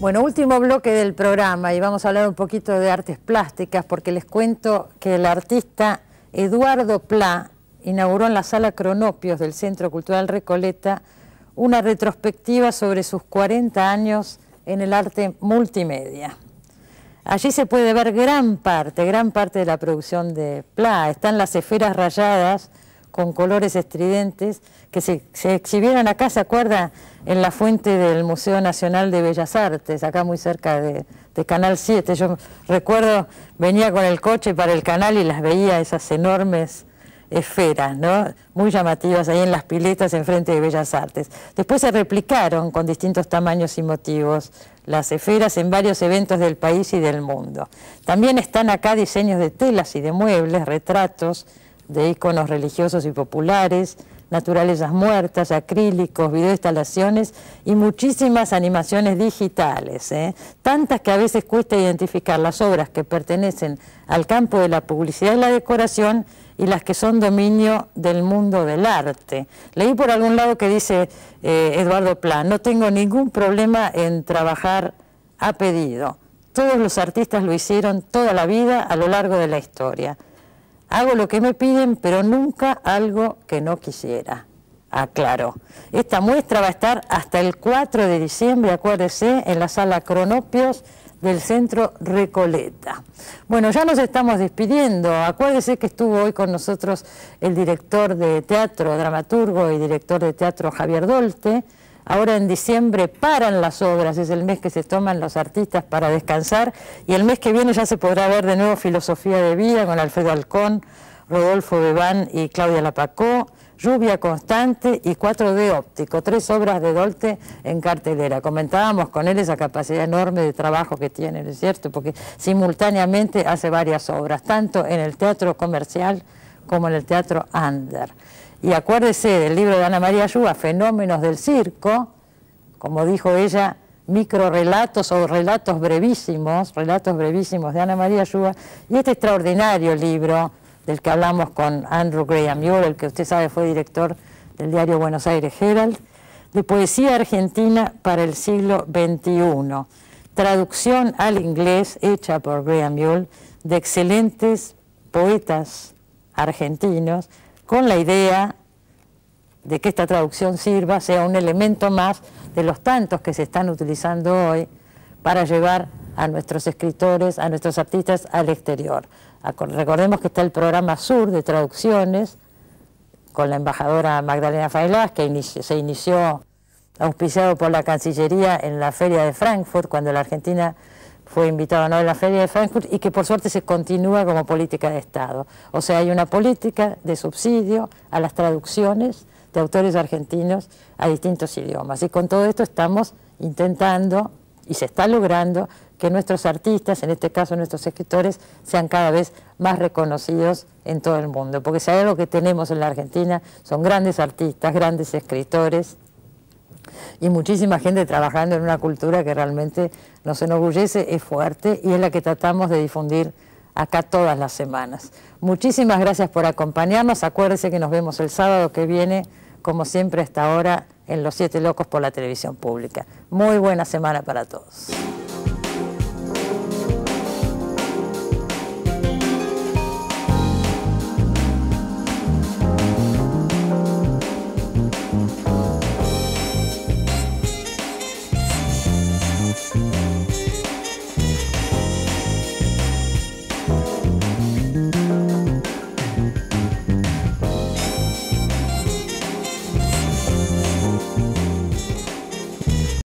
Bueno, último bloque del programa y vamos a hablar un poquito de artes plásticas porque les cuento que el artista Eduardo Pla inauguró en la sala Cronopios del Centro Cultural Recoleta una retrospectiva sobre sus 40 años en el arte multimedia. Allí se puede ver gran parte, gran parte de la producción de Pla. Están las esferas rayadas con colores estridentes que se, exhibieran exhibieron acá, ¿se acuerda? En la fuente del Museo Nacional de Bellas Artes, acá muy cerca de, Canal 7. Yo recuerdo, venía con el coche para el canal y las veía esas enormes esferas, ¿no? muy llamativas ahí en las piletas enfrente de Bellas Artes. Después se replicaron con distintos tamaños y motivos las esferas en varios eventos del país y del mundo. También están acá diseños de telas y de muebles, retratos de íconos religiosos y populares, naturalezas muertas, acrílicos, videoinstalaciones y muchísimas animaciones digitales, ¿eh? tantas que a veces cuesta identificar las obras que pertenecen al campo de la publicidad y la decoración y las que son dominio del mundo del arte. Leí por algún lado que dice eh, Eduardo Plan, no tengo ningún problema en trabajar a pedido. Todos los artistas lo hicieron toda la vida a lo largo de la historia. Hago lo que me piden, pero nunca algo que no quisiera. Aclaro. Esta muestra va a estar hasta el 4 de diciembre, acuérdese, en la sala Cronopios del Centro Recoleta. Bueno, ya nos estamos despidiendo. Acuérdese que estuvo hoy con nosotros el director de teatro, dramaturgo y director de teatro Javier Dolte. Ahora en diciembre paran las obras, es el mes que se toman los artistas para descansar y el mes que viene ya se podrá ver de nuevo Filosofía de Vida con Alfredo Alcón, Rodolfo Bebán y Claudia Lapacó, Lluvia Constante y 4D Óptico, tres obras de Dolte en cartelera. Comentábamos con él esa capacidad enorme de trabajo que tiene, ¿no es cierto? Porque simultáneamente hace varias obras, tanto en el teatro comercial como en el teatro Under. Y acuérdese del libro de Ana María Ayuba, Fenómenos del Circo, como dijo ella, microrelatos o relatos brevísimos, relatos brevísimos de Ana María Ayuba, y este extraordinario libro del que hablamos con Andrew Graham Yule, el que usted sabe fue director del diario Buenos Aires Herald, de poesía argentina para el siglo XXI, traducción al inglés hecha por Graham Yule de excelentes poetas argentinos con la idea de que esta traducción sirva, sea un elemento más de los tantos que se están utilizando hoy para llevar a nuestros escritores, a nuestros artistas al exterior. Recordemos que está el programa Sur de traducciones con la embajadora Magdalena Failás, que se inició auspiciado por la Cancillería en la Feria de Frankfurt cuando la Argentina fue invitado a la Feria de Frankfurt y que por suerte se continúa como política de Estado. O sea, hay una política de subsidio a las traducciones de autores argentinos a distintos idiomas. Y con todo esto estamos intentando y se está logrando que nuestros artistas, en este caso nuestros escritores, sean cada vez más reconocidos en todo el mundo. Porque si hay que tenemos en la Argentina, son grandes artistas, grandes escritores, y muchísima gente trabajando en una cultura que realmente nos enorgullece, es fuerte y es la que tratamos de difundir acá todas las semanas. Muchísimas gracias por acompañarnos. Acuérdense que nos vemos el sábado que viene, como siempre hasta ahora, en Los Siete Locos por la Televisión Pública. Muy buena semana para todos.